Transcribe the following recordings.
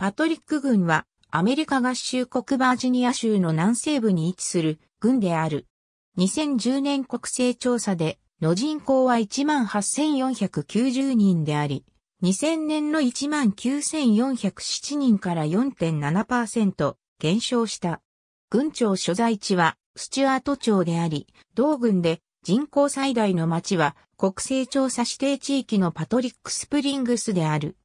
パトリック郡はアメリカ合衆国バージニア州の南西部に位置する郡である。2010年国勢調査での人口は18,490人であり、2000年の19,407人から4.7%減少した。郡庁所在地はスチュアート町であり、同郡で人口最大の町は国勢調査指定地域のパトリックスプリングスである。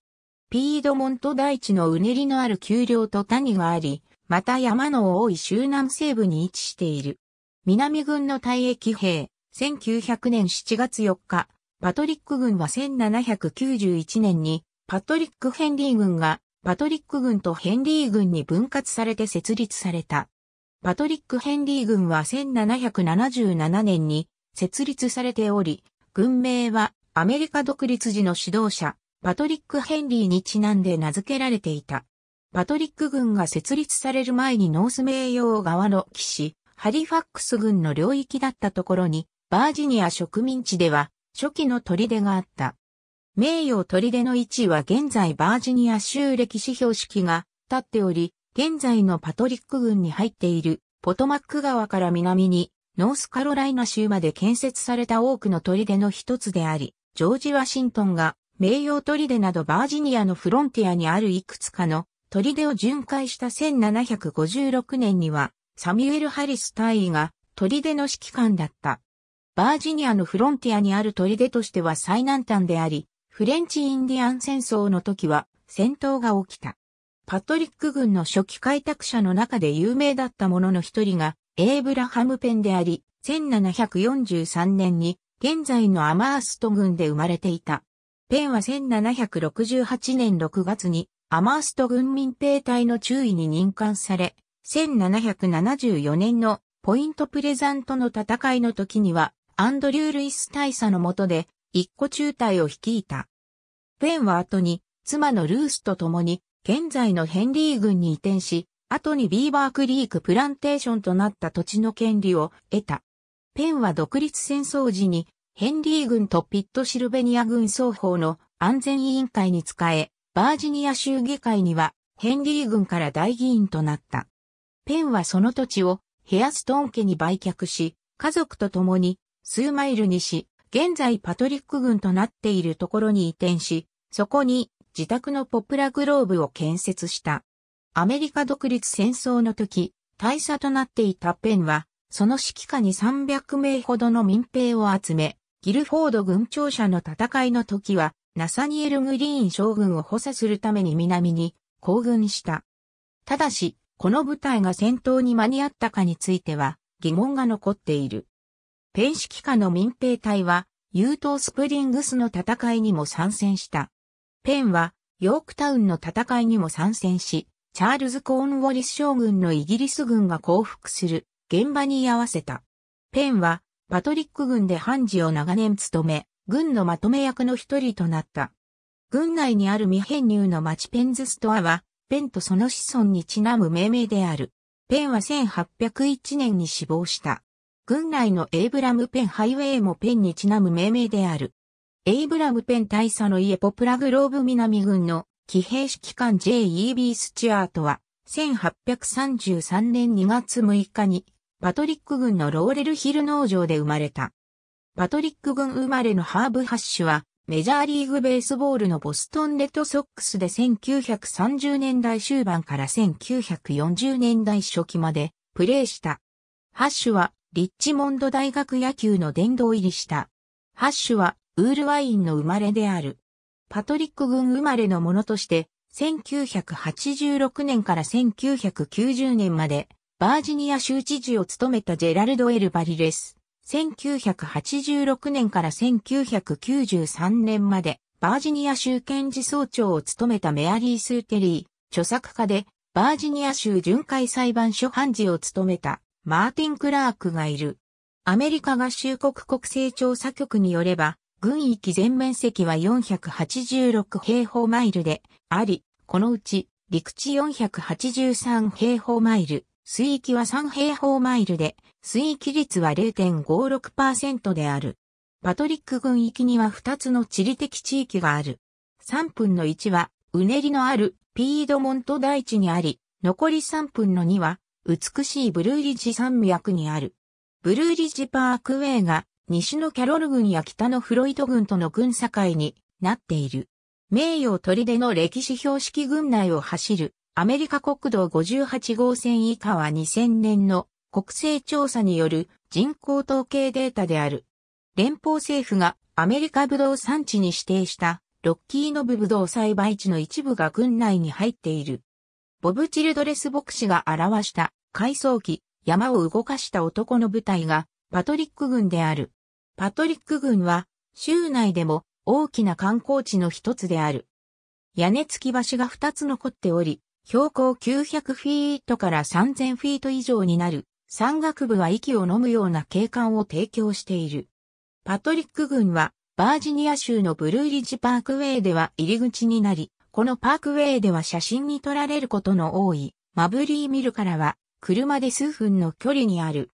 ピードモント大地のうねりのある丘陵と谷があり、また山の多い州南西部に位置している。南軍の退役兵、1900年7月4日、パトリック軍は1791年に、パトリック・ヘンリー軍が、パトリック軍とヘンリー軍に分割されて設立された。パトリック・ヘンリー軍は1777年に設立されており、軍名はアメリカ独立時の指導者、パトリック・ヘンリーにちなんで名付けられていた。パトリック軍が設立される前にノース名誉側の騎士、ハリファックス軍の領域だったところに、バージニア植民地では初期の砦があった。名誉砦の位置は現在バージニア州歴史標識が立っており、現在のパトリック軍に入っているポトマック川から南にノースカロライナ州まで建設された多くの砦の一つであり、ジョージ・ワシントンが名誉砦などバージニアのフロンティアにあるいくつかの砦を巡回した1756年には、サミュエル・ハリス大尉が砦の指揮官だった。バージニアのフロンティアにある砦としては最南端であり、フレンチ・インディアン戦争の時は戦闘が起きた。パトリック軍の初期開拓者の中で有名だった者の一人が、エイブラハム・ペンであり、1743年に現在のアマースト軍で生まれていた。ペンは1768年6月にアマースト軍民兵隊の注意に任官され、1774年のポイントプレザントの戦いの時にはアンドリュー・ルイス大佐の下で一個中隊を率いた。ペンは後に妻のルースと共に現在のヘンリー軍に移転し、後にビーバークリークプランテーションとなった土地の権利を得た。ペンは独立戦争時にヘンリー軍とピットシルベニア軍双方の安全委員会に仕え、バージニア州議会にはヘンリー軍から大議員となった。ペンはその土地をヘアストーン家に売却し、家族と共に数マイルにし、現在パトリック軍となっているところに移転し、そこに自宅のポプラグローブを建設した。アメリカ独立戦争の時、大佐となっていたペンは、その指揮下に300名ほどの民兵を集め、ギルフォード軍庁舎の戦いの時は、ナサニエル・グリーン将軍を補佐するために南に行軍した。ただし、この部隊が戦闘に間に合ったかについては疑問が残っている。ペンシキ下の民兵隊は、ユートースプリングスの戦いにも参戦した。ペンは、ヨークタウンの戦いにも参戦し、チャールズ・コーンウォリス将軍のイギリス軍が降伏する現場に居合わせた。ペンは、パトリック軍で判事を長年務め、軍のまとめ役の一人となった。軍内にある未編入の町ペンズストアは、ペンとその子孫にちなむ命名である。ペンは1801年に死亡した。軍内のエイブラム・ペンハイウェイもペンにちなむ命名である。エイブラム・ペン大佐の家ポプラグローブ南軍の騎兵指揮官 J.E.B. スチュアートは、1833年2月6日にパトリック軍のローレルヒル農場で生まれた。パトリック軍生まれのハーブ・ハッシュは、メジャーリーグベースボールのボストンレッドソックスで1930年代終盤から1940年代初期までプレーした。ハッシュはリッチモンド大学野球の殿堂入りした。ハッシュはウールワインの生まれである。パトリック軍生まれのものとして1986年から1990年までバージニア州知事を務めたジェラルド・エル・バリレス。1986年から1993年まで、バージニア州検事総長を務めたメアリー・スーテリー、著作家で、バージニア州巡回裁判所判事を務めた、マーティン・クラークがいる。アメリカ合衆国国勢調査局によれば、軍域全面積は486平方マイルであり、このうち陸地483平方マイル、水域は3平方マイルで、水域率は0.56%である。パトリック群域には2つの地理的地域がある。3分の1は、うねりのあるピードモント大地にあり、残り3分の2は、美しいブルーリッジ山脈にある。ブルーリッジパークウェイが、西のキャロル群や北のフロイド群との群境になっている。名誉砦の歴史標識群内を走るアメリカ国道58号線以下は2000年の国勢調査による人口統計データである。連邦政府がアメリカブドウ産地に指定したロッキーノブブドウ栽培地の一部が郡内に入っている。ボブ・チルドレス牧師が表した改装機、山を動かした男の部隊がパトリック軍である。パトリック軍は州内でも大きな観光地の一つである。屋根付き橋が二つ残っており、標高900フィートから3000フィート以上になる山岳部は息を飲むような景観を提供している。パトリック郡はバージニア州のブルーリッジパークウェイでは入り口になり、このパークウェイでは写真に撮られることの多いマブリーミルからは車で数分の距離にある。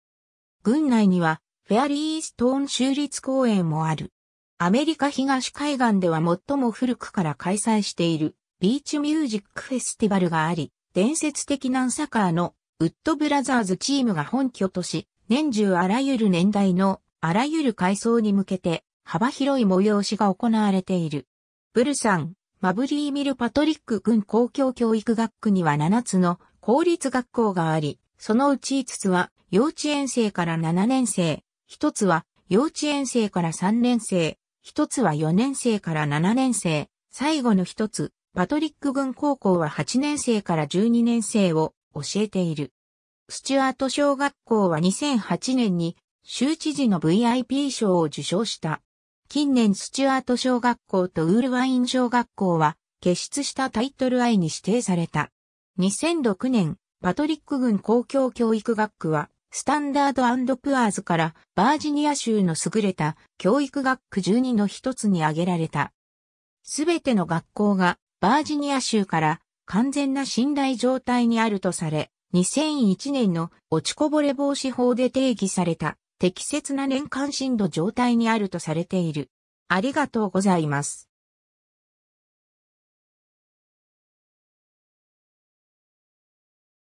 郡内にはフェアリーストーン州立公園もある。アメリカ東海岸では最も古くから開催しているビーチミュージックフェスティバルがあり、伝説的なサカーのウッドブラザーズチームが本拠とし、年中あらゆる年代のあらゆる階層に向けて幅広い催しが行われている。ブルサン、マブリーミル・パトリック軍公共教育学区には7つの公立学校があり、そのうち5つは幼稚園生から7年生、1つは幼稚園生から3年生、1つは4年生から7年生、最後の1つ、パトリック軍高校は8年生から12年生を教えている。スチュアート小学校は2008年に州知事の VIP 賞を受賞した。近年スチュアート小学校とウールワイン小学校は結出したタイトル愛に指定された。2006年、パトリック軍公共教育学区はスタンダードプアーズからバージニア州の優れた教育学区12の一つに挙げられた。すべての学校がバージニア州から完全な信頼状態にあるとされ、2001年の落ちこぼれ防止法で定義された適切な年間震度状態にあるとされている。ありがとうございます。